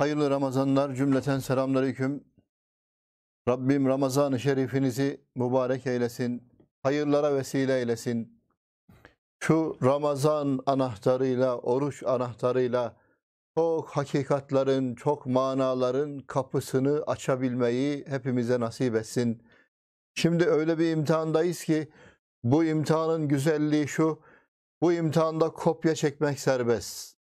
Hayırlı Ramazanlar cümleten selamünaleyküm. Rabbim Ramazan-ı Şerifinizi mübarek eylesin. Hayırlara vesile eylesin. Şu Ramazan anahtarıyla, oruç anahtarıyla çok hakikatların, çok manaların kapısını açabilmeyi hepimize nasip etsin. Şimdi öyle bir imtihandayız ki bu imtihanın güzelliği şu, bu imtihanda kopya çekmek serbest.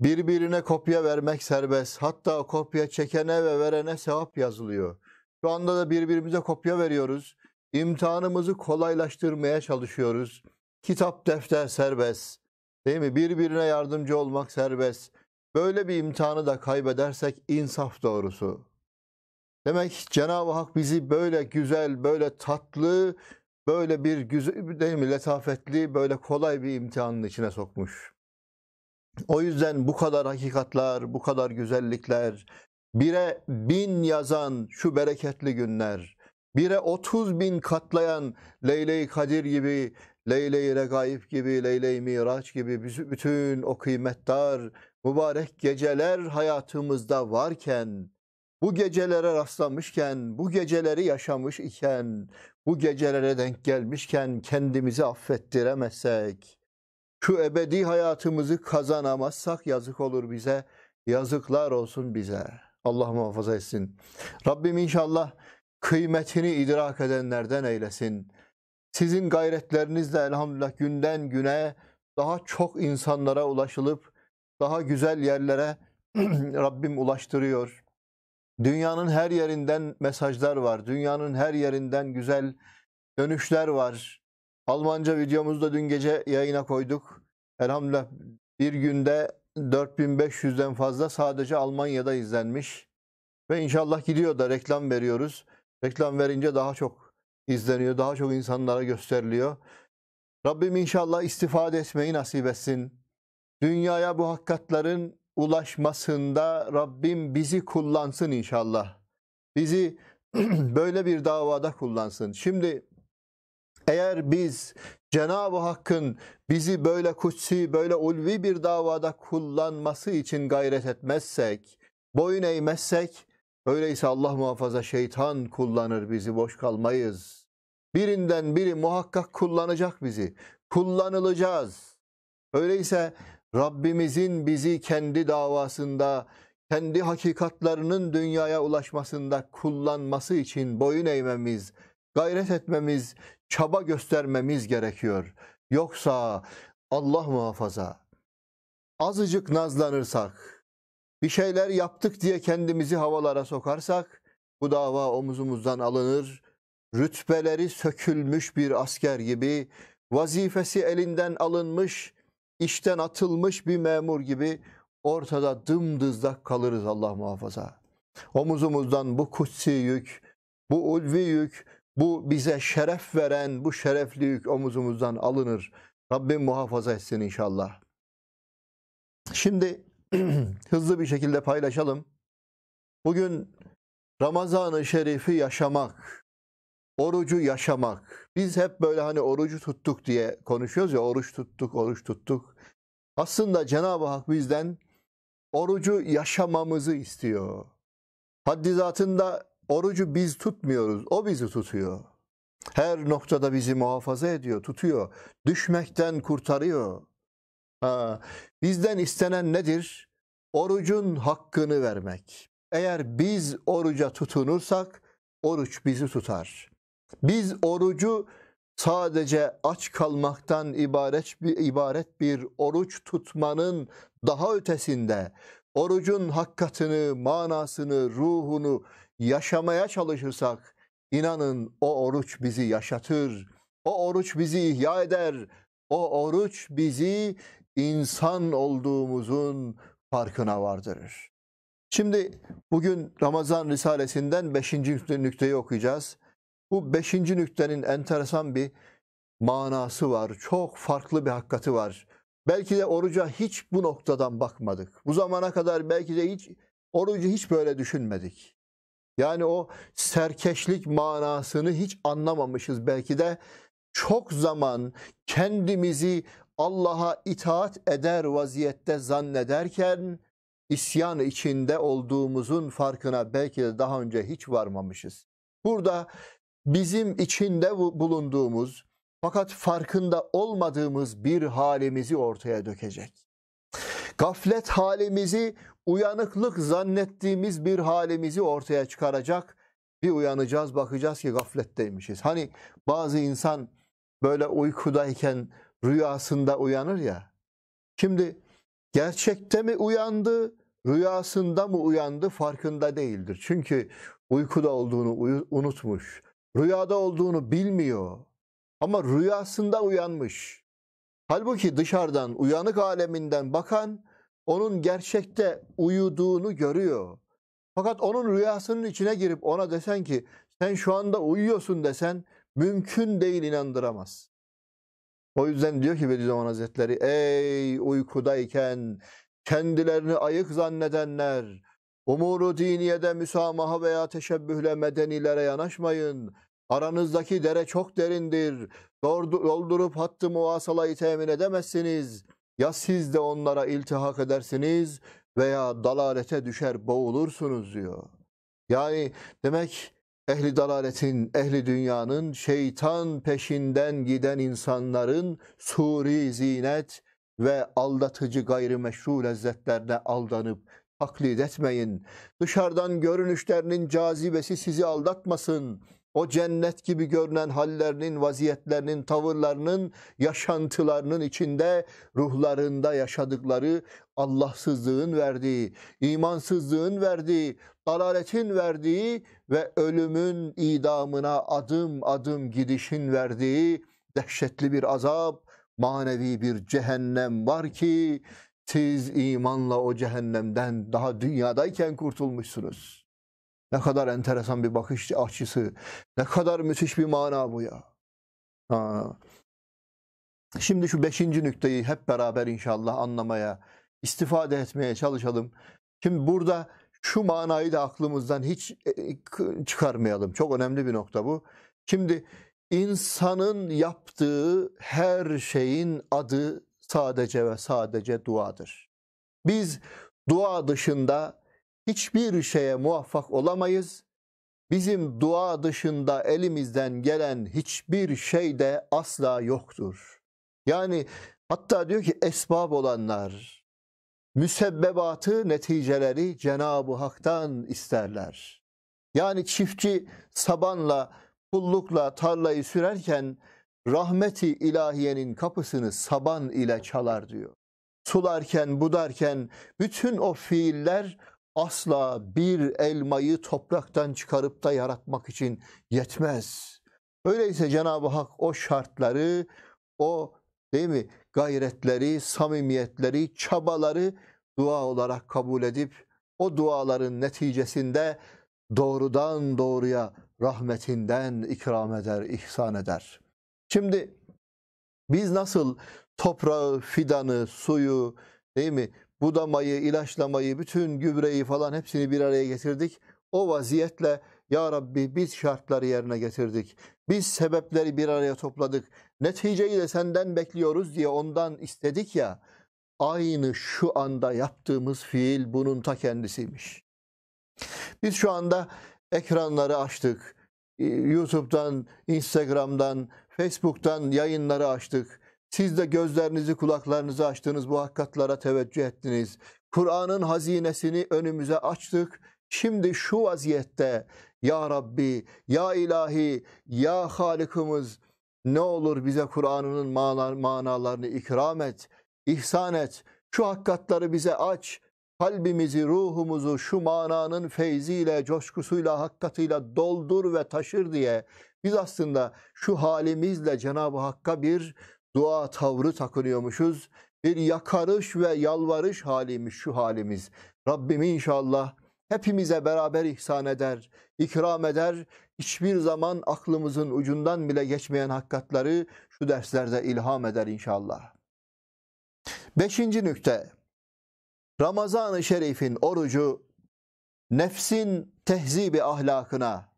Birbirine kopya vermek serbest. Hatta kopya çekene ve verene sevap yazılıyor. Şu anda da birbirimize kopya veriyoruz. İmtihanımızı kolaylaştırmaya çalışıyoruz. Kitap defter serbest. Değil mi? Birbirine yardımcı olmak serbest. Böyle bir imtihanı da kaybedersek insaf doğrusu. Demek Cenab-ı Hak bizi böyle güzel, böyle tatlı, böyle bir güzel, değil mi, letafetli, böyle kolay bir imtihanın içine sokmuş. O yüzden bu kadar hakikatlar, bu kadar güzellikler, bire bin yazan şu bereketli günler, bire otuz bin katlayan Leyle-i Kadir gibi, Leyle-i Regaib gibi, Leyle-i Miraç gibi bütün o kıymetdar, mübarek geceler hayatımızda varken, bu gecelere rastlamışken, bu geceleri yaşamış iken, bu gecelere denk gelmişken kendimizi affettiremezsek, şu ebedi hayatımızı kazanamazsak yazık olur bize. Yazıklar olsun bize. Allah muhafaza etsin. Rabbim inşallah kıymetini idrak edenlerden eylesin. Sizin gayretlerinizle elhamdülillah günden güne daha çok insanlara ulaşılıp daha güzel yerlere Rabbim ulaştırıyor. Dünyanın her yerinden mesajlar var. Dünyanın her yerinden güzel dönüşler var. Almanca videomuzu da dün gece yayına koyduk. Elhamdülillah bir günde 4500'den fazla sadece Almanya'da izlenmiş. Ve inşallah gidiyor da reklam veriyoruz. Reklam verince daha çok izleniyor, daha çok insanlara gösteriliyor. Rabbim inşallah istifade etmeyi nasip etsin. Dünyaya bu hakikatların ulaşmasında Rabbim bizi kullansın inşallah. Bizi böyle bir davada kullansın. Şimdi eğer biz Cenab-ı Hakk'ın bizi böyle kutsi, böyle ulvi bir davada kullanması için gayret etmezsek, boyun eğmezsek, öyleyse Allah muhafaza şeytan kullanır bizi, boş kalmayız. Birinden biri muhakkak kullanacak bizi, kullanılacağız. Öyleyse Rabbimizin bizi kendi davasında, kendi hakikatlarının dünyaya ulaşmasında kullanması için boyun eğmemiz, gayret etmemiz, çaba göstermemiz gerekiyor. Yoksa Allah muhafaza azıcık nazlanırsak, bir şeyler yaptık diye kendimizi havalara sokarsak bu dava omuzumuzdan alınır. Rütbeleri sökülmüş bir asker gibi, vazifesi elinden alınmış, işten atılmış bir memur gibi ortada dımdızlak kalırız Allah muhafaza. Omuzumuzdan bu kutsi yük, bu ulvi yük bu bize şeref veren bu şerefli yük omuzumuzdan alınır. Rabbim muhafaza etsin inşallah. Şimdi hızlı bir şekilde paylaşalım. Bugün Ramazan-ı Şerif'i yaşamak, orucu yaşamak. Biz hep böyle hani orucu tuttuk diye konuşuyoruz ya oruç tuttuk, oruç tuttuk. Aslında Cenab-ı Hak bizden orucu yaşamamızı istiyor. Haddi Orucu biz tutmuyoruz, o bizi tutuyor. Her noktada bizi muhafaza ediyor, tutuyor. Düşmekten kurtarıyor. Ha, bizden istenen nedir? Orucun hakkını vermek. Eğer biz oruca tutunursak, oruç bizi tutar. Biz orucu sadece aç kalmaktan ibaret bir, ibaret bir oruç tutmanın daha ötesinde orucun hakkatını, manasını, ruhunu yaşamaya çalışırsak inanın o oruç bizi yaşatır. O oruç bizi ihya eder. O oruç bizi insan olduğumuzun farkına vardırır. Şimdi bugün Ramazan Risalesinden beşinci nükteyi okuyacağız. Bu beşinci nüktenin enteresan bir manası var. Çok farklı bir hakikati var. Belki de oruca hiç bu noktadan bakmadık. Bu zamana kadar belki de hiç orucu hiç böyle düşünmedik. Yani o serkeşlik manasını hiç anlamamışız belki de. Çok zaman kendimizi Allah'a itaat eder vaziyette zannederken isyan içinde olduğumuzun farkına belki de daha önce hiç varmamışız. Burada bizim içinde bulunduğumuz fakat farkında olmadığımız bir halimizi ortaya dökecek. Gaflet halimizi uyanıklık zannettiğimiz bir halimizi ortaya çıkaracak. Bir uyanacağız bakacağız ki gafletteymişiz. Hani bazı insan böyle uykudayken rüyasında uyanır ya. Şimdi gerçekte mi uyandı, rüyasında mı uyandı farkında değildir. Çünkü uykuda olduğunu unutmuş. Rüyada olduğunu bilmiyor. Ama rüyasında uyanmış. Halbuki dışarıdan uyanık aleminden bakan onun gerçekte uyuduğunu görüyor. Fakat onun rüyasının içine girip ona desen ki sen şu anda uyuyorsun desen mümkün değil inandıramaz. O yüzden diyor ki Bediüzzaman Hazretleri ey uykudayken kendilerini ayık zannedenler umuru diniyede müsamaha veya teşebbühle medenilere yanaşmayın. Aranızdaki dere çok derindir. Doldurup hattı muvasalayı temin edemezsiniz.'' Ya siz de onlara iltihak edersiniz veya dalalete düşer boğulursunuz diyor. Yani demek ehli dalaletin, ehli dünyanın, şeytan peşinden giden insanların suri zinet ve aldatıcı gayrimeşru lezzetlerine aldanıp taklit etmeyin. Dışarıdan görünüşlerinin cazibesi sizi aldatmasın o cennet gibi görünen hallerinin, vaziyetlerinin, tavırlarının, yaşantılarının içinde ruhlarında yaşadıkları Allahsızlığın verdiği, imansızlığın verdiği, dalaletin verdiği ve ölümün idamına adım adım gidişin verdiği dehşetli bir azap, manevi bir cehennem var ki siz imanla o cehennemden daha dünyadayken kurtulmuşsunuz.'' Ne kadar enteresan bir bakış açısı. Ne kadar müthiş bir mana bu ya. Ha. Şimdi şu beşinci nükteyi hep beraber inşallah anlamaya, istifade etmeye çalışalım. Şimdi burada şu manayı da aklımızdan hiç e, e, çıkarmayalım. Çok önemli bir nokta bu. Şimdi insanın yaptığı her şeyin adı sadece ve sadece duadır. Biz dua dışında hiçbir şeye muvaffak olamayız. Bizim dua dışında elimizden gelen hiçbir şey de asla yoktur. Yani hatta diyor ki esbab olanlar, müsebbebatı neticeleri Cenab-ı Hak'tan isterler. Yani çiftçi sabanla, pullukla tarlayı sürerken rahmeti ilahiyenin kapısını saban ile çalar diyor. Sularken, budarken bütün o fiiller asla bir elmayı topraktan çıkarıp da yaratmak için yetmez. Öyleyse Cenab-ı Hak o şartları, o değil mi gayretleri, samimiyetleri, çabaları dua olarak kabul edip o duaların neticesinde doğrudan doğruya rahmetinden ikram eder, ihsan eder. Şimdi biz nasıl toprağı, fidanı, suyu değil mi budamayı, ilaçlamayı, bütün gübreyi falan hepsini bir araya getirdik. O vaziyetle ya Rabbi biz şartları yerine getirdik. Biz sebepleri bir araya topladık. Neticeyi de senden bekliyoruz diye ondan istedik ya. Aynı şu anda yaptığımız fiil bunun ta kendisiymiş. Biz şu anda ekranları açtık. Ee, YouTube'dan, Instagram'dan, Facebook'tan yayınları açtık. Siz de gözlerinizi kulaklarınızı açtınız bu hakikatlara teveccüh ettiniz. Kur'an'ın hazinesini önümüze açtık. Şimdi şu vaziyette ya Rabbi, ya İlahi, ya Halikimiz ne olur bize Kur'an'ının manalarını ikram et, ihsan et. Şu hakikatları bize aç. Kalbimizi, ruhumuzu şu mananın feyziyle, coşkusuyla, hakkatıyla doldur ve taşır diye biz aslında şu halimizle Cenab-ı Hakk'a bir dua tavrı takınıyormuşuz. Bir yakarış ve yalvarış halimiz şu halimiz. Rabbim inşallah hepimize beraber ihsan eder, ikram eder. Hiçbir zaman aklımızın ucundan bile geçmeyen hakikatları şu derslerde ilham eder inşallah. Beşinci nükte. Ramazan-ı Şerif'in orucu nefsin tehzibi ahlakına,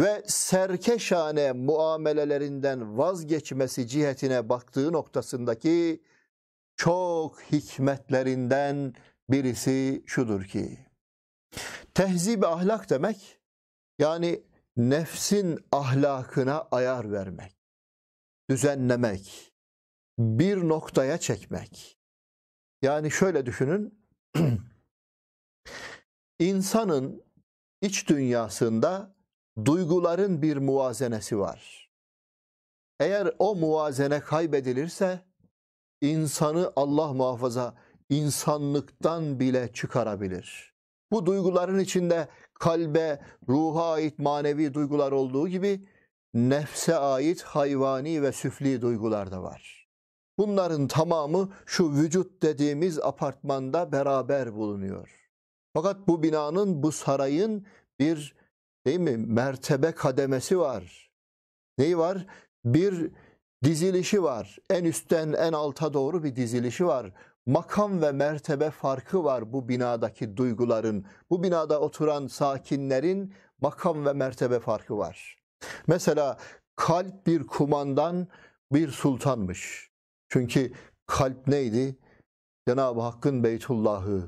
ve serkeşane muamelelerinden vazgeçmesi cihetine baktığı noktasındaki çok hikmetlerinden birisi şudur ki tehzib ahlak demek yani nefsin ahlakına ayar vermek, düzenlemek, bir noktaya çekmek. Yani şöyle düşünün. insanın iç dünyasında duyguların bir muazenesi var. Eğer o muazene kaybedilirse insanı Allah muhafaza insanlıktan bile çıkarabilir. Bu duyguların içinde kalbe, ruha ait manevi duygular olduğu gibi nefse ait hayvani ve süfli duygular da var. Bunların tamamı şu vücut dediğimiz apartmanda beraber bulunuyor. Fakat bu binanın, bu sarayın bir değil mi? Mertebe kademesi var. Neyi var? Bir dizilişi var. En üstten en alta doğru bir dizilişi var. Makam ve mertebe farkı var bu binadaki duyguların. Bu binada oturan sakinlerin makam ve mertebe farkı var. Mesela kalp bir kumandan bir sultanmış. Çünkü kalp neydi? Cenab-ı Hakk'ın Beytullah'ı,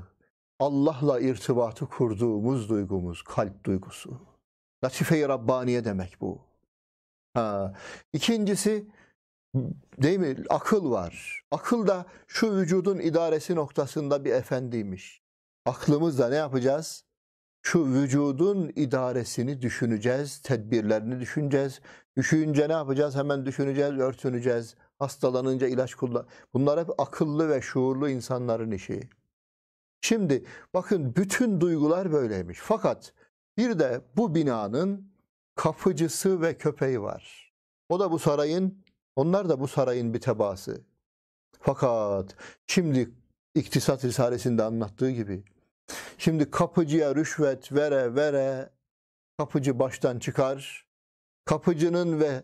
Allah'la irtibatı kurduğumuz duygumuz, kalp duygusu. Latife-i Rabbaniye demek bu. Ha. İkincisi değil mi? Akıl var. Akıl da şu vücudun idaresi noktasında bir efendiymiş. Aklımızla ne yapacağız? Şu vücudun idaresini düşüneceğiz, tedbirlerini düşüneceğiz. Düşünce ne yapacağız? Hemen düşüneceğiz, örtüneceğiz. Hastalanınca ilaç kullan. Bunlar hep akıllı ve şuurlu insanların işi. Şimdi bakın bütün duygular böyleymiş. Fakat bir de bu binanın kapıcısı ve köpeği var. O da bu sarayın, onlar da bu sarayın bir tebası. Fakat şimdi iktisat Risalesi'nde anlattığı gibi şimdi kapıcıya rüşvet vere vere kapıcı baştan çıkar. Kapıcının ve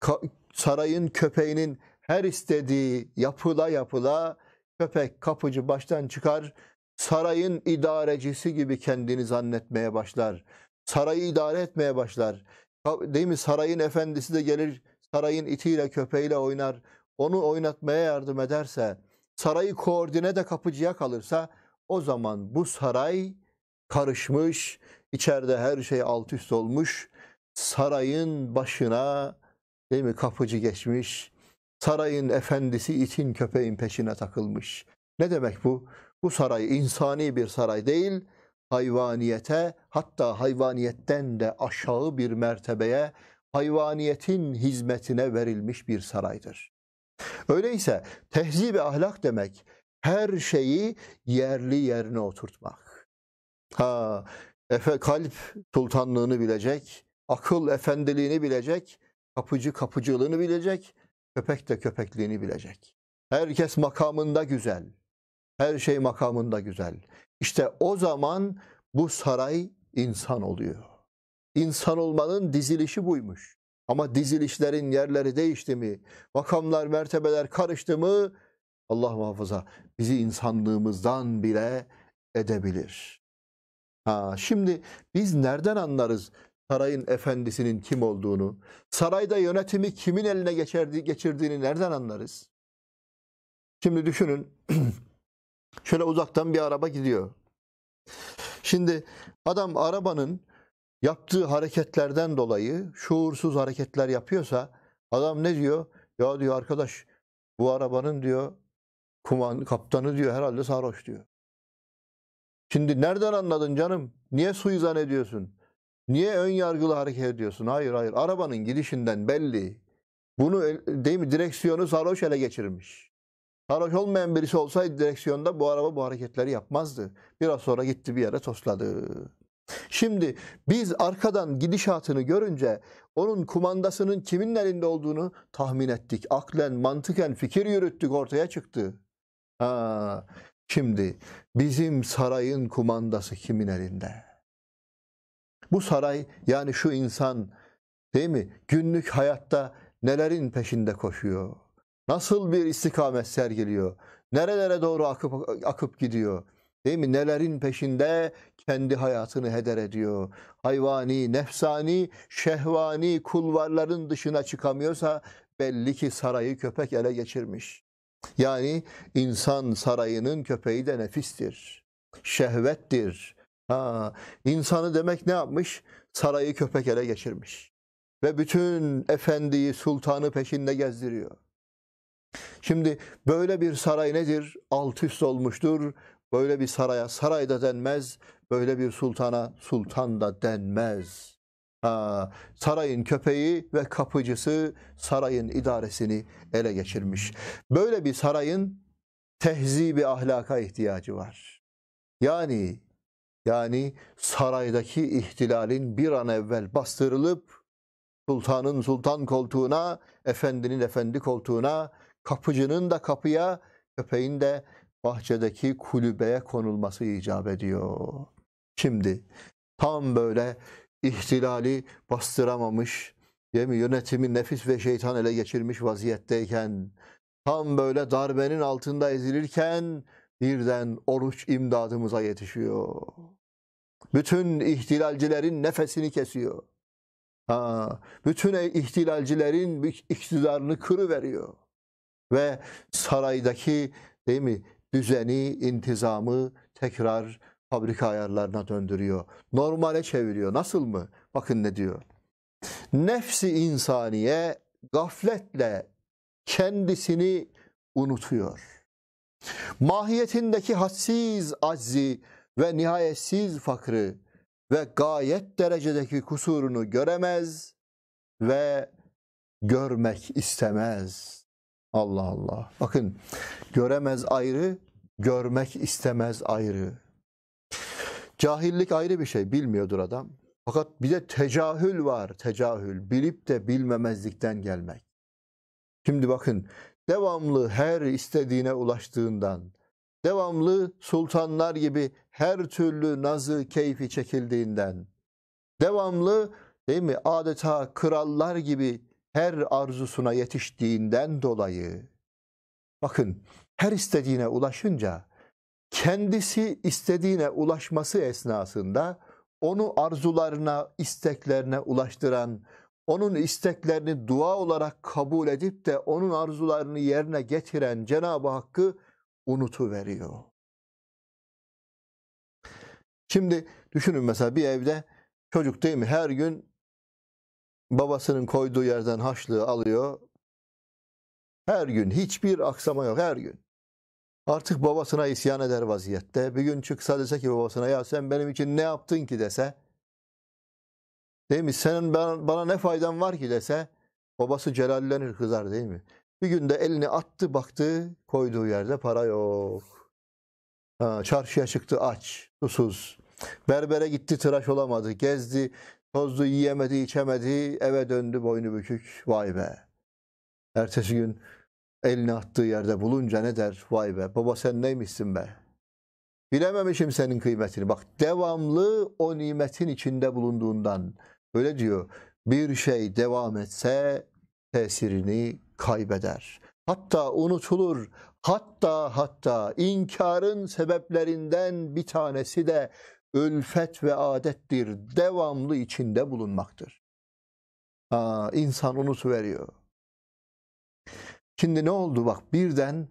ka sarayın köpeğinin her istediği yapıla yapıla köpek kapıcı baştan çıkar sarayın idarecisi gibi kendini zannetmeye başlar. Sarayı idare etmeye başlar. Değil mi? Sarayın efendisi de gelir sarayın itiyle köpeğiyle oynar. Onu oynatmaya yardım ederse, sarayı koordine de kapıcıya kalırsa o zaman bu saray karışmış, içeride her şey alt üst olmuş. Sarayın başına değil mi kapıcı geçmiş. Sarayın efendisi itin köpeğin peşine takılmış. Ne demek bu? Bu saray insani bir saray değil, hayvaniyete hatta hayvaniyetten de aşağı bir mertebeye hayvaniyetin hizmetine verilmiş bir saraydır. Öyleyse tehzib ve ahlak demek her şeyi yerli yerine oturtmak. Ha, efe, kalp sultanlığını bilecek, akıl efendiliğini bilecek, kapıcı kapıcılığını bilecek, köpek de köpekliğini bilecek. Herkes makamında güzel. Her şey makamında güzel. İşte o zaman bu saray insan oluyor. İnsan olmanın dizilişi buymuş. Ama dizilişlerin yerleri değişti mi? Makamlar, mertebeler karıştı mı? Allah muhafaza bizi insanlığımızdan bile edebilir. Ha, şimdi biz nereden anlarız sarayın efendisinin kim olduğunu, sarayda yönetimi kimin eline geçirdiğini nereden anlarız? Şimdi düşünün Şöyle uzaktan bir araba gidiyor. Şimdi adam arabanın yaptığı hareketlerden dolayı şuursuz hareketler yapıyorsa adam ne diyor? Ya diyor arkadaş bu arabanın diyor kuman, kaptanı diyor herhalde sarhoş diyor. Şimdi nereden anladın canım? Niye suizan ediyorsun? Niye ön yargılı hareket ediyorsun? Hayır hayır. Arabanın gidişinden belli. Bunu değil mi direksiyonu sarhoş ele geçirmiş. Sarhoş olmayan birisi olsaydı direksiyonda bu araba bu hareketleri yapmazdı. Biraz sonra gitti bir yere tosladı. Şimdi biz arkadan gidişatını görünce onun kumandasının kimin elinde olduğunu tahmin ettik. Aklen, mantıken fikir yürüttük ortaya çıktı. Ha, şimdi bizim sarayın kumandası kimin elinde? Bu saray yani şu insan değil mi? Günlük hayatta nelerin peşinde koşuyor? Nasıl bir istikamet sergiliyor? Nerelere doğru akıp akıp gidiyor? Değil mi? Nelerin peşinde kendi hayatını heder ediyor. Hayvani, nefsani, şehvani kulvarların dışına çıkamıyorsa belli ki sarayı köpek ele geçirmiş. Yani insan sarayının köpeği de nefistir. Şehvettir. Ha, insanı demek ne yapmış? Sarayı köpek ele geçirmiş. Ve bütün efendiyi, sultanı peşinde gezdiriyor. Şimdi böyle bir saray nedir? Alt üst olmuştur. Böyle bir saraya saray da denmez. Böyle bir sultana sultan da denmez. Ha, sarayın köpeği ve kapıcısı sarayın idaresini ele geçirmiş. Böyle bir sarayın tehzibi ahlaka ihtiyacı var. Yani yani saraydaki ihtilalin bir an evvel bastırılıp sultanın sultan koltuğuna, efendinin efendi koltuğuna, Kapıcının da kapıya, köpeğin de bahçedeki kulübeye konulması icap ediyor. Şimdi tam böyle ihtilali bastıramamış, değil yönetimi nefis ve şeytan ele geçirmiş vaziyetteyken, tam böyle darbenin altında ezilirken birden oruç imdadımıza yetişiyor. Bütün ihtilalcilerin nefesini kesiyor. Ha, bütün ihtilalcilerin iktidarını kırıveriyor ve saraydaki değil mi düzeni, intizamı tekrar fabrika ayarlarına döndürüyor. Normale çeviriyor. Nasıl mı? Bakın ne diyor. Nefsi insaniye gafletle kendisini unutuyor. Mahiyetindeki hassiz aczi ve nihayetsiz fakrı ve gayet derecedeki kusurunu göremez ve görmek istemez.'' Allah Allah. Bakın göremez ayrı, görmek istemez ayrı. Cahillik ayrı bir şey bilmiyordur adam. Fakat bir de tecahül var, tecahül. Bilip de bilmemezlikten gelmek. Şimdi bakın, devamlı her istediğine ulaştığından, devamlı sultanlar gibi her türlü nazı, keyfi çekildiğinden, devamlı değil mi adeta krallar gibi her arzusuna yetiştiğinden dolayı bakın her istediğine ulaşınca kendisi istediğine ulaşması esnasında onu arzularına, isteklerine ulaştıran, onun isteklerini dua olarak kabul edip de onun arzularını yerine getiren Cenab-ı Hakk'ı unutu veriyor. Şimdi düşünün mesela bir evde çocuk değil mi her gün babasının koyduğu yerden haşlığı alıyor. Her gün hiçbir aksama yok her gün. Artık babasına isyan eder vaziyette. Bir gün çıksa dese ki babasına ya sen benim için ne yaptın ki dese. Değil mi? Senin bana, bana ne faydan var ki dese. Babası celallenir kızar değil mi? Bir günde elini attı baktı koyduğu yerde para yok. Ha, çarşıya çıktı aç, susuz. Berbere gitti tıraş olamadı. Gezdi Tozlu yiyemedi, içemedi, eve döndü boynu bükük. Vay be. Ertesi gün elini attığı yerde bulunca ne der? Vay be baba sen neymişsin be? Bilememişim senin kıymetini. Bak devamlı o nimetin içinde bulunduğundan. Öyle diyor. Bir şey devam etse tesirini kaybeder. Hatta unutulur. Hatta hatta inkarın sebeplerinden bir tanesi de ülfet ve adettir. Devamlı içinde bulunmaktır. Aa, unut veriyor. Şimdi ne oldu bak birden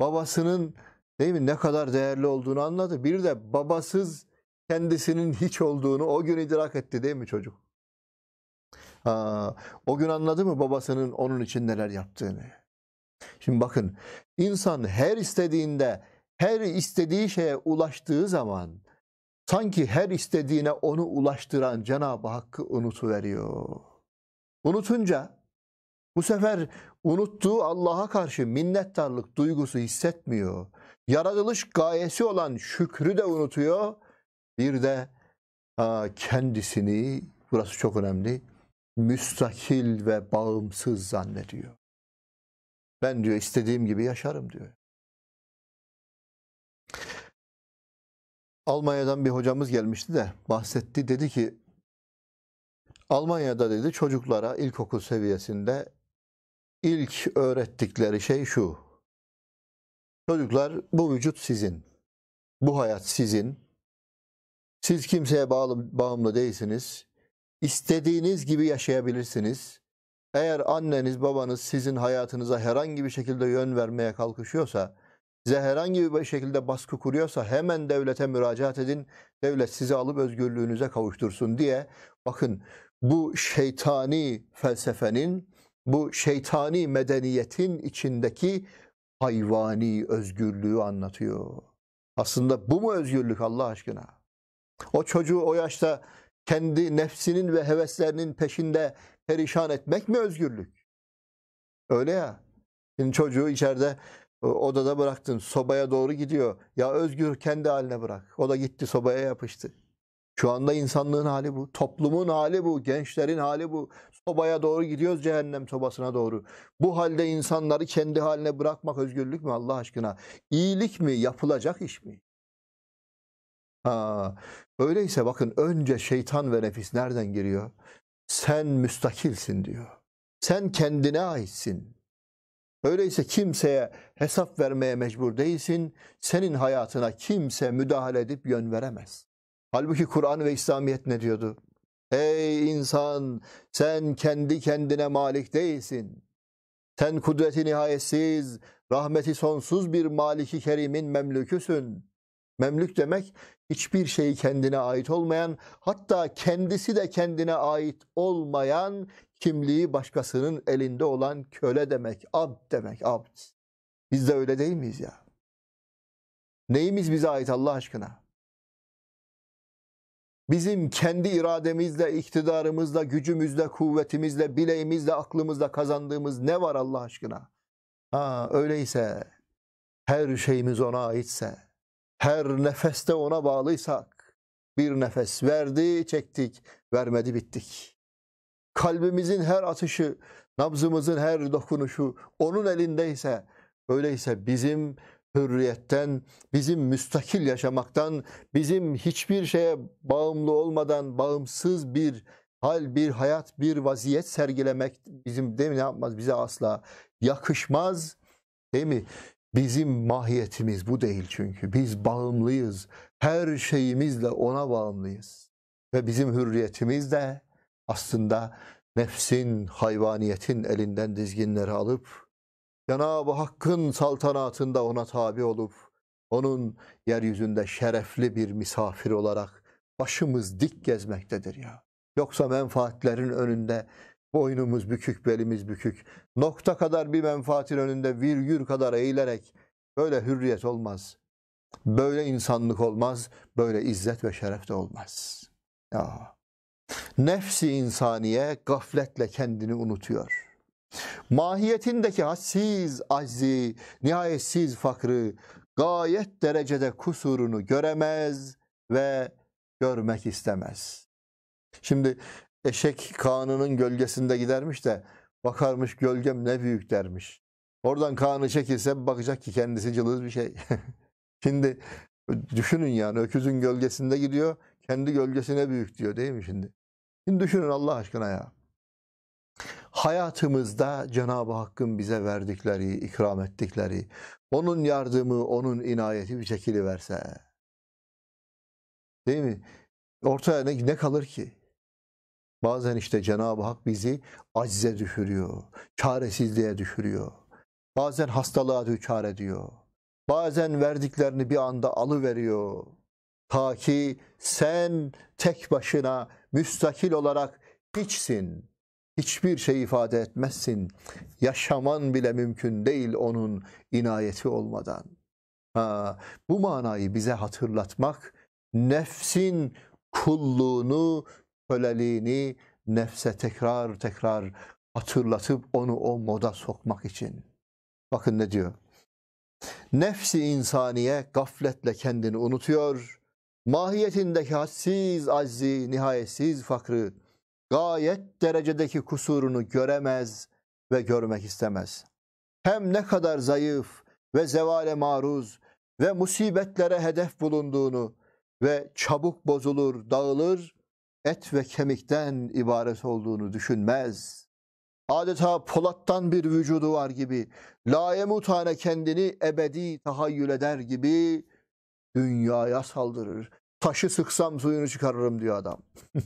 babasının değil mi ne kadar değerli olduğunu anladı. Bir de babasız kendisinin hiç olduğunu o gün idrak etti değil mi çocuk? Ha, o gün anladı mı babasının onun için neler yaptığını? Şimdi bakın insan her istediğinde her istediği şeye ulaştığı zaman Sanki her istediğine onu ulaştıran Cenab-ı Hakk'ı unutuveriyor. Unutunca bu sefer unuttuğu Allah'a karşı minnettarlık duygusu hissetmiyor. Yaratılış gayesi olan şükrü de unutuyor. Bir de kendisini, burası çok önemli, müstakil ve bağımsız zannediyor. Ben diyor istediğim gibi yaşarım diyor. Almanya'dan bir hocamız gelmişti de bahsetti. Dedi ki Almanya'da dedi çocuklara ilkokul seviyesinde ilk öğrettikleri şey şu. Çocuklar bu vücut sizin. Bu hayat sizin. Siz kimseye bağlı, bağımlı değilsiniz. İstediğiniz gibi yaşayabilirsiniz. Eğer anneniz babanız sizin hayatınıza herhangi bir şekilde yön vermeye kalkışıyorsa size herhangi bir şekilde baskı kuruyorsa hemen devlete müracaat edin. Devlet sizi alıp özgürlüğünüze kavuştursun diye. Bakın bu şeytani felsefenin, bu şeytani medeniyetin içindeki hayvani özgürlüğü anlatıyor. Aslında bu mu özgürlük Allah aşkına? O çocuğu o yaşta kendi nefsinin ve heveslerinin peşinde perişan etmek mi özgürlük? Öyle ya. Şimdi çocuğu içeride odada bıraktın. Sobaya doğru gidiyor. Ya Özgür kendi haline bırak. O da gitti sobaya yapıştı. Şu anda insanlığın hali bu. Toplumun hali bu. Gençlerin hali bu. Sobaya doğru gidiyoruz cehennem sobasına doğru. Bu halde insanları kendi haline bırakmak özgürlük mü Allah aşkına? İyilik mi? Yapılacak iş mi? Ha, öyleyse bakın önce şeytan ve nefis nereden giriyor? Sen müstakilsin diyor. Sen kendine aitsin. Öyleyse kimseye hesap vermeye mecbur değilsin. Senin hayatına kimse müdahale edip yön veremez. Halbuki Kur'an ve İslamiyet ne diyordu? Ey insan sen kendi kendine malik değilsin. Sen kudreti nihayetsiz, rahmeti sonsuz bir maliki kerimin memlüküsün. Memlük demek hiçbir şeyi kendine ait olmayan, hatta kendisi de kendine ait olmayan kimliği başkasının elinde olan köle demek, abd demek, abd. Biz de öyle değil miyiz ya? Neyimiz bize ait Allah aşkına? Bizim kendi irademizle, iktidarımızla, gücümüzle, kuvvetimizle, bileğimizle, aklımızla kazandığımız ne var Allah aşkına? Ha, öyleyse her şeyimiz ona aitse, her nefeste ona bağlıysak, bir nefes verdi, çektik, vermedi, bittik kalbimizin her atışı, nabzımızın her dokunuşu onun elindeyse, öyleyse bizim hürriyetten, bizim müstakil yaşamaktan, bizim hiçbir şeye bağımlı olmadan bağımsız bir hal, bir hayat, bir vaziyet sergilemek bizim değil mi ne yapmaz bize asla yakışmaz değil mi? Bizim mahiyetimiz bu değil çünkü. Biz bağımlıyız. Her şeyimizle ona bağımlıyız. Ve bizim hürriyetimiz de aslında nefsin, hayvaniyetin elinden dizginleri alıp Cenab-ı Hakk'ın saltanatında ona tabi olup onun yeryüzünde şerefli bir misafir olarak başımız dik gezmektedir ya. Yoksa menfaatlerin önünde boynumuz bükük, belimiz bükük. Nokta kadar bir menfaatin önünde virgül kadar eğilerek böyle hürriyet olmaz. Böyle insanlık olmaz, böyle izzet ve şeref de olmaz. Ya. Nefsi insaniye gafletle kendini unutuyor. Mahiyetindeki hassiz aczi, nihayetsiz fakrı, gayet derecede kusurunu göremez ve görmek istemez. Şimdi eşek kanının gölgesinde gidermiş de bakarmış gölgem ne büyük dermiş. Oradan kanı çekilse bakacak ki kendisi cılız bir şey. şimdi düşünün yani öküzün gölgesinde gidiyor kendi gölgesine büyük diyor değil mi şimdi? Şimdi düşünün Allah aşkına ya. Hayatımızda Cenab-ı Hakk'ın bize verdikleri, ikram ettikleri, onun yardımı, onun inayeti bir şekilde verse. Değil mi? Ortaya ne, ne kalır ki? Bazen işte Cenab-ı Hak bizi acize düşürüyor, çaresizliğe düşürüyor. Bazen hastalığa düçar ediyor. Bazen verdiklerini bir anda alıveriyor. Ta ki sen tek başına müstakil olarak hiçsin. Hiçbir şey ifade etmezsin. Yaşaman bile mümkün değil onun inayeti olmadan. Ha, bu manayı bize hatırlatmak nefsin kulluğunu, köleliğini nefse tekrar tekrar hatırlatıp onu o moda sokmak için. Bakın ne diyor? Nefsi insaniye gafletle kendini unutuyor.'' mahiyetindeki hassiz aczi, nihayetsiz fakrı, gayet derecedeki kusurunu göremez ve görmek istemez. Hem ne kadar zayıf ve zevale maruz ve musibetlere hedef bulunduğunu ve çabuk bozulur, dağılır, et ve kemikten ibaret olduğunu düşünmez. Adeta polattan bir vücudu var gibi, layemutane kendini ebedi tahayyül eder gibi Dünyaya saldırır. Taşı sıksam suyunu çıkarırım diyor adam.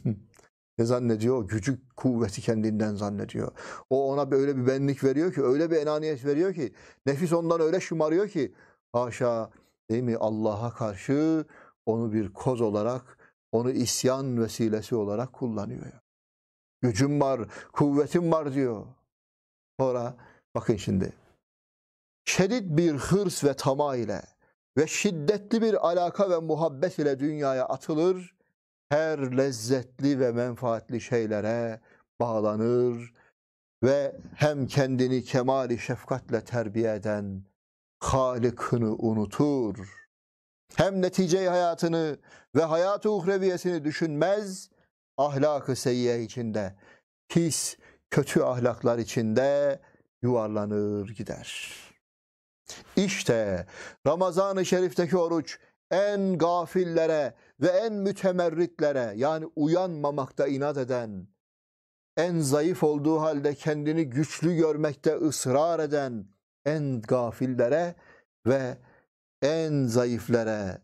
ne zannediyor? Gücü, kuvveti kendinden zannediyor. O ona böyle bir benlik veriyor ki, öyle bir enaniyet veriyor ki, nefis ondan öyle şımarıyor ki, haşa değil mi Allah'a karşı onu bir koz olarak, onu isyan vesilesi olarak kullanıyor. Gücüm var, kuvvetim var diyor. Sonra bakın şimdi, şedid bir hırs ve tama ile ve şiddetli bir alaka ve muhabbet ile dünyaya atılır. Her lezzetli ve menfaatli şeylere bağlanır ve hem kendini kemali şefkatle terbiye eden Halık'ını unutur. Hem neticeyi hayatını ve hayatı uhreviyesini düşünmez, ahlakı seyyiye içinde, his, kötü ahlaklar içinde yuvarlanır gider.'' İşte Ramazan-ı Şerif'teki oruç en gafillere ve en mütemerritlere yani uyanmamakta inat eden, en zayıf olduğu halde kendini güçlü görmekte ısrar eden en gafillere ve en zayıflere,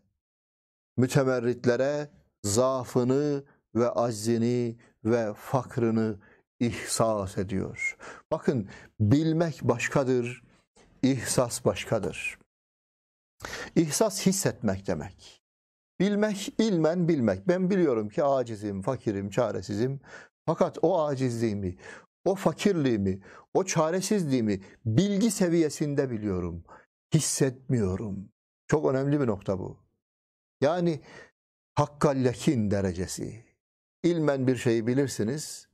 mütemerritlere zaafını ve aczini ve fakrını ihsas ediyor. Bakın bilmek başkadır, İhsas başkadır. İhsas hissetmek demek. Bilmek, ilmen bilmek. Ben biliyorum ki acizim, fakirim, çaresizim. Fakat o acizliğimi, o fakirliğimi, o çaresizliğimi bilgi seviyesinde biliyorum. Hissetmiyorum. Çok önemli bir nokta bu. Yani hakkallakin derecesi. İlmen bir şeyi bilirsiniz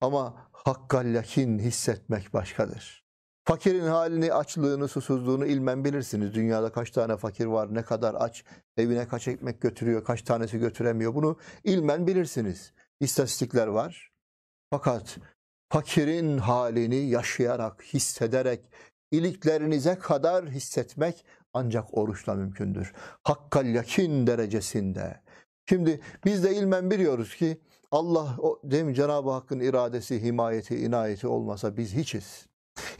ama hakkallakin hissetmek başkadır. Fakirin halini, açlığını, susuzluğunu ilmen bilirsiniz. Dünyada kaç tane fakir var, ne kadar aç, evine kaç ekmek götürüyor, kaç tanesi götüremiyor. Bunu ilmen bilirsiniz. İstatistikler var. Fakat fakirin halini yaşayarak, hissederek, iliklerinize kadar hissetmek ancak oruçla mümkündür. Hakkal yakin derecesinde. Şimdi biz de ilmen biliyoruz ki Allah, o, değil mi Cenab-ı Hakk'ın iradesi, himayeti, inayeti olmasa biz hiçiz.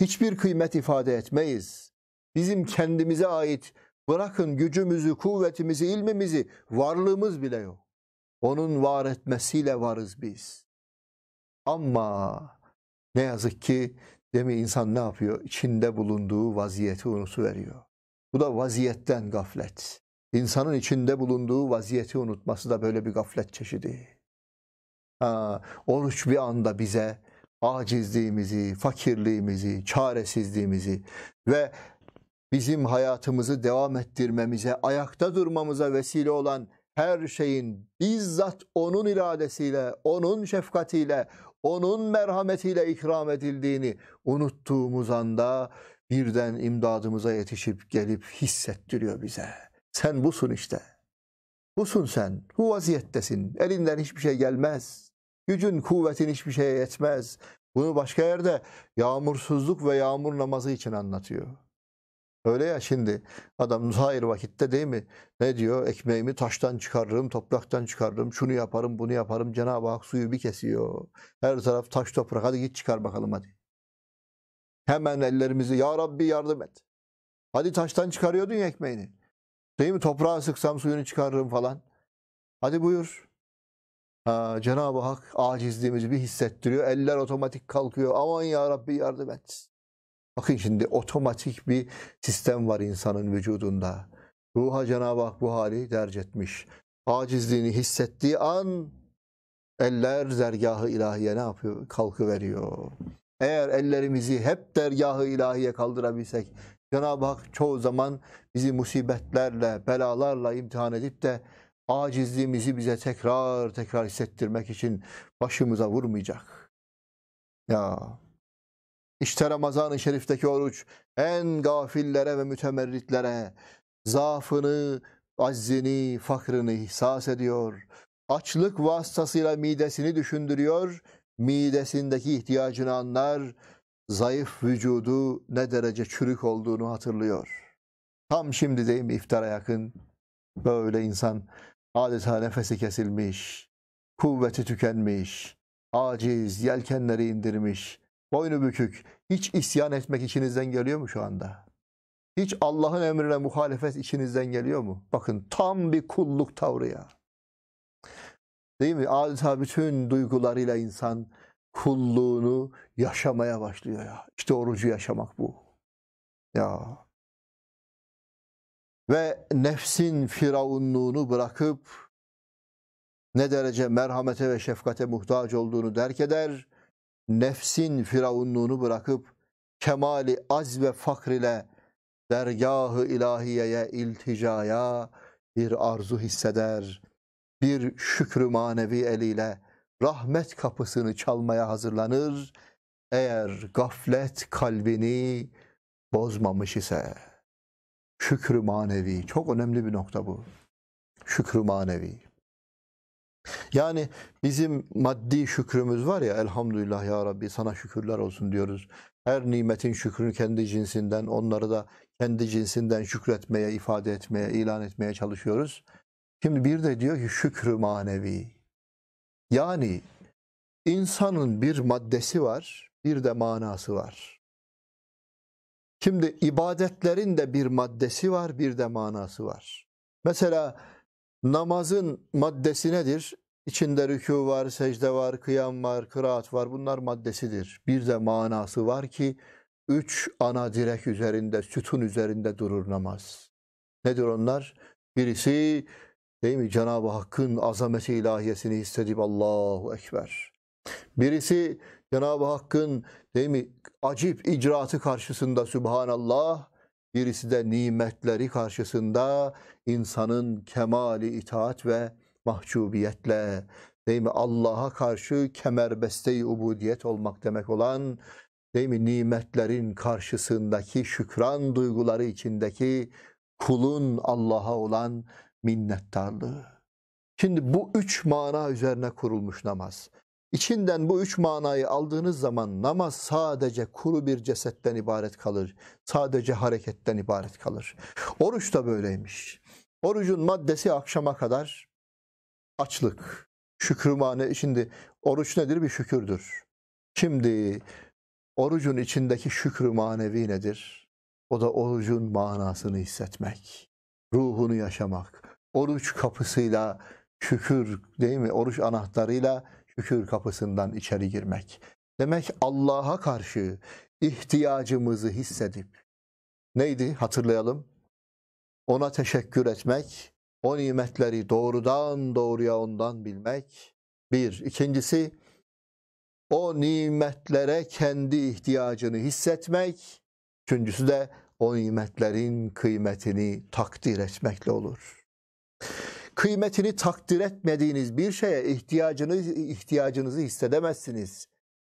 Hiçbir kıymet ifade etmeyiz. Bizim kendimize ait bırakın gücümüzü, kuvvetimizi, ilmimizi, varlığımız bile yok. Onun var etmesiyle varız biz. Ama ne yazık ki demi insan ne yapıyor? İçinde bulunduğu vaziyeti unutuveriyor. Bu da vaziyetten gaflet. İnsanın içinde bulunduğu vaziyeti unutması da böyle bir gaflet çeşidi. Ha, oruç bir anda bize acizliğimizi, fakirliğimizi, çaresizliğimizi ve bizim hayatımızı devam ettirmemize, ayakta durmamıza vesile olan her şeyin bizzat onun iradesiyle, onun şefkatiyle, onun merhametiyle ikram edildiğini unuttuğumuz anda birden imdadımıza yetişip gelip hissettiriyor bize. Sen busun işte. Busun sen. Bu vaziyettesin. Elinden hiçbir şey gelmez. Gücün, kuvvetin hiçbir şeye yetmez. Bunu başka yerde yağmursuzluk ve yağmur namazı için anlatıyor. Öyle ya şimdi adam müsait vakitte değil mi? Ne diyor? Ekmeğimi taştan çıkarırım, topraktan çıkarırım, şunu yaparım, bunu yaparım. Cenab-ı Hak suyu bir kesiyor. Her taraf taş toprak. Hadi git çıkar bakalım hadi. Hemen ellerimizi ya Rabbi yardım et. Hadi taştan çıkarıyordun ya ekmeğini. Değil mi? Toprağa sıksam suyunu çıkarırım falan. Hadi buyur. Cenab-ı Hak acizliğimizi bir hissettiriyor. Eller otomatik kalkıyor. Aman ya Rabbi yardım et. Bakın şimdi otomatik bir sistem var insanın vücudunda. Ruha Cenab-ı Hak bu hali derc etmiş. Acizliğini hissettiği an eller zergahı ilahiye ne yapıyor? Kalkıveriyor. Eğer ellerimizi hep dergahı ilahiye kaldırabilsek Cenab-ı Hak çoğu zaman bizi musibetlerle, belalarla imtihan edip de acizliğimizi bize tekrar tekrar hissettirmek için başımıza vurmayacak. Ya işte Ramazan-ı Şerif'teki oruç en gafillere ve mütemerritlere zaafını, aczini, fakrını ihsas ediyor. Açlık vasıtasıyla midesini düşündürüyor, midesindeki ihtiyacını anlar, zayıf vücudu ne derece çürük olduğunu hatırlıyor. Tam şimdi değil mi iftara yakın böyle insan Adeta nefesi kesilmiş, kuvveti tükenmiş, aciz, yelkenleri indirmiş, boynu bükük. Hiç isyan etmek içinizden geliyor mu şu anda? Hiç Allah'ın emrine muhalefet içinizden geliyor mu? Bakın tam bir kulluk tavrı ya. Değil mi? Adeta bütün duygularıyla insan kulluğunu yaşamaya başlıyor ya. İşte orucu yaşamak bu. Ya ve nefsin firavunluğunu bırakıp ne derece merhamete ve şefkate muhtaç olduğunu derk eder, nefsin firavunluğunu bırakıp kemali az ve fakr ile dergahı ilahiyeye ilticaya bir arzu hisseder. Bir şükrü manevi eliyle rahmet kapısını çalmaya hazırlanır eğer gaflet kalbini bozmamış ise. Şükrü manevi. Çok önemli bir nokta bu. Şükrü manevi. Yani bizim maddi şükrümüz var ya elhamdülillah ya Rabbi sana şükürler olsun diyoruz. Her nimetin şükrünü kendi cinsinden onları da kendi cinsinden şükretmeye, ifade etmeye, ilan etmeye çalışıyoruz. Şimdi bir de diyor ki şükrü manevi. Yani insanın bir maddesi var, bir de manası var. Şimdi ibadetlerin de bir maddesi var, bir de manası var. Mesela namazın maddesi nedir? İçinde rükû var, secde var, kıyam var, kıraat var. Bunlar maddesidir. Bir de manası var ki üç ana direk üzerinde, sütun üzerinde durur namaz. Nedir onlar? Birisi değil mi Cenab-ı Hakk'ın azameti ilahiyesini hissedip Allahu Ekber Birisi Cenab-ı Hakk'ın değil mi acip icraatı karşısında Subhanallah, birisi de nimetleri karşısında insanın kemali itaat ve mahcubiyetle değil mi Allah'a karşı kemerbeste-i ubudiyet olmak demek olan değil mi nimetlerin karşısındaki şükran duyguları içindeki kulun Allah'a olan minnettarlığı. Şimdi bu üç mana üzerine kurulmuş namaz. İçinden bu üç manayı aldığınız zaman namaz sadece kuru bir cesetten ibaret kalır. Sadece hareketten ibaret kalır. Oruç da böyleymiş. Orucun maddesi akşama kadar açlık. Şükrümane şimdi oruç nedir? Bir şükürdür. Şimdi orucun içindeki şükrü manevi nedir? O da orucun manasını hissetmek, ruhunu yaşamak. Oruç kapısıyla şükür değil mi? Oruç anahtarıyla şükür kapısından içeri girmek. Demek Allah'a karşı ihtiyacımızı hissedip neydi hatırlayalım. Ona teşekkür etmek, o nimetleri doğrudan doğruya ondan bilmek. Bir. ikincisi o nimetlere kendi ihtiyacını hissetmek. Üçüncüsü de o nimetlerin kıymetini takdir etmekle olur kıymetini takdir etmediğiniz bir şeye ihtiyacınız ihtiyacınızı hissedemezsiniz.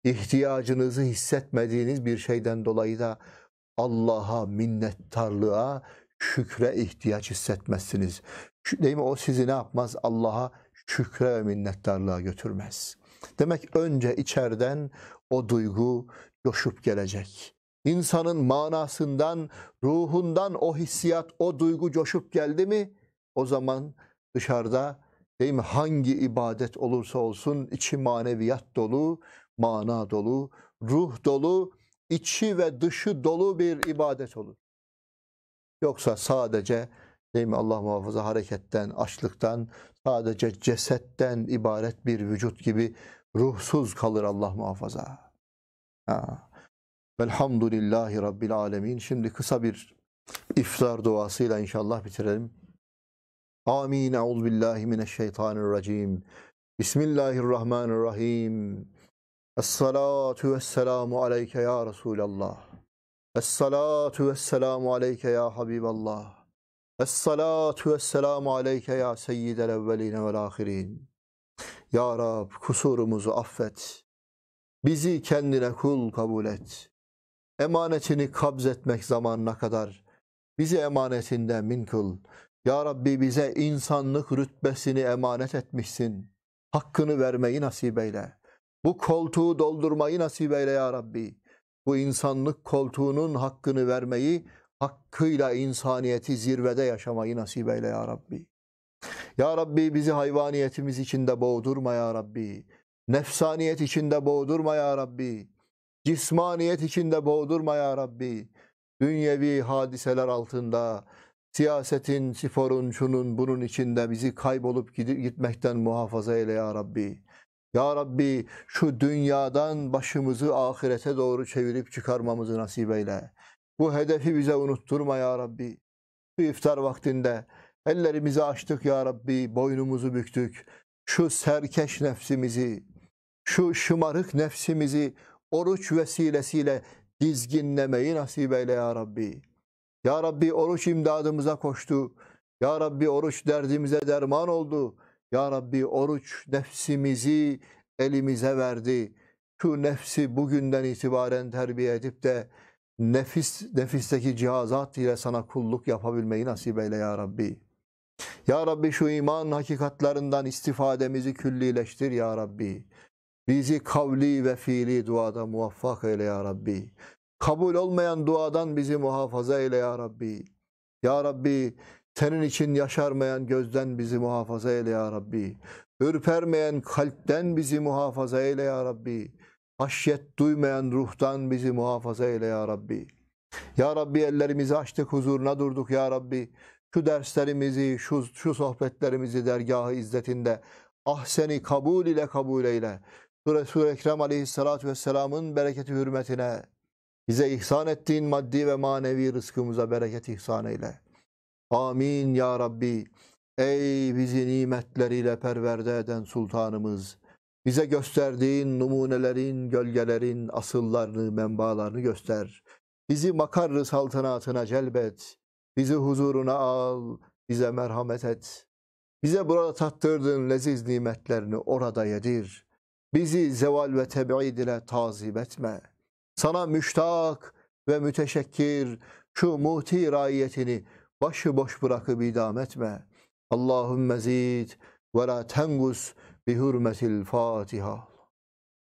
İhtiyacınızı hissetmediğiniz bir şeyden dolayı da Allah'a minnettarlığa, şükre ihtiyaç hissetmezsiniz. Değil mi? O sizi ne yapmaz? Allah'a şükre ve minnettarlığa götürmez. Demek önce içerden o duygu coşup gelecek. İnsanın manasından, ruhundan o hissiyat, o duygu coşup geldi mi? O zaman dışarıda değil mi hangi ibadet olursa olsun içi maneviyat dolu, mana dolu, ruh dolu, içi ve dışı dolu bir ibadet olur. Yoksa sadece değil mi Allah muhafaza hareketten, açlıktan, sadece cesetten ibaret bir vücut gibi ruhsuz kalır Allah muhafaza. Ha. Velhamdülillahi Rabbil Alemin. Şimdi kısa bir iftar duasıyla inşallah bitirelim. Amin. Euzubillahimineşşeytanirracim. Bismillahirrahmanirrahim. Esselatu vesselamu aleyke ya Resulallah. Esselatu vesselamu aleyke ya Habiballah. Esselatu vesselamu aleyke ya seyyidel evveline vel ahirin. Ya Rab kusurumuzu affet. Bizi kendine kul kabul et. Emanetini kabzetmek zamanına kadar bizi emanetinden min kul. Ya Rabbi bize insanlık rütbesini emanet etmişsin. Hakkını vermeyi nasip eyle. Bu koltuğu doldurmayı nasip eyle ya Rabbi. Bu insanlık koltuğunun hakkını vermeyi, hakkıyla insaniyeti zirvede yaşamayı nasip eyle ya Rabbi. Ya Rabbi bizi hayvaniyetimiz içinde boğdurma ya Rabbi. Nefsaniyet içinde boğdurma ya Rabbi. Cismaniyet içinde boğdurma ya Rabbi. Dünyevi hadiseler altında, Siyasetin, sporun, şunun, bunun içinde bizi kaybolup gitmekten muhafaza eyle ya Rabbi. Ya Rabbi şu dünyadan başımızı ahirete doğru çevirip çıkarmamızı nasip eyle. Bu hedefi bize unutturma ya Rabbi. Bu iftar vaktinde ellerimizi açtık ya Rabbi, boynumuzu büktük. Şu serkeş nefsimizi, şu şımarık nefsimizi oruç vesilesiyle dizginlemeyi nasip eyle ya Rabbi. Ya Rabbi oruç imdadımıza koştu. Ya Rabbi oruç derdimize derman oldu. Ya Rabbi oruç nefsimizi elimize verdi. Şu nefsi bugünden itibaren terbiye edip de nefis nefisteki cihazat ile sana kulluk yapabilmeyi nasip eyle ya Rabbi. Ya Rabbi şu iman hakikatlerinden istifademizi küllileştir ya Rabbi. Bizi kavli ve fiili duada muvaffak eyle ya Rabbi. Kabul olmayan duadan bizi muhafaza eyle ya Rabbi. Ya Rabbi senin için yaşarmayan gözden bizi muhafaza eyle ya Rabbi. Ürpermeyen kalpten bizi muhafaza eyle ya Rabbi. Haşyet duymayan ruhtan bizi muhafaza eyle ya Rabbi. Ya Rabbi ellerimizi açtık huzuruna durduk ya Rabbi. Şu derslerimizi, şu, şu sohbetlerimizi dergahı izzetinde ah seni kabul ile kabul eyle. Resul-i Ekrem aleyhissalatu vesselamın bereketi hürmetine bize ihsan ettiğin maddi ve manevi rızkımıza bereket ihsan eyle. Amin ya Rabbi. Ey bizi nimetleriyle perverde eden sultanımız. Bize gösterdiğin numunelerin, gölgelerin asıllarını, menbalarını göster. Bizi makarrı saltanatına celbet. Bizi huzuruna al, bize merhamet et. Bize burada tattırdığın leziz nimetlerini orada yedir. Bizi zeval ve tebid ile tazip etme.'' sana müştak ve müteşekkir şu muhti raiyetini başıboş bırakıp idam etme. Allahümme zid ve la tengus bi hürmetil Fatiha.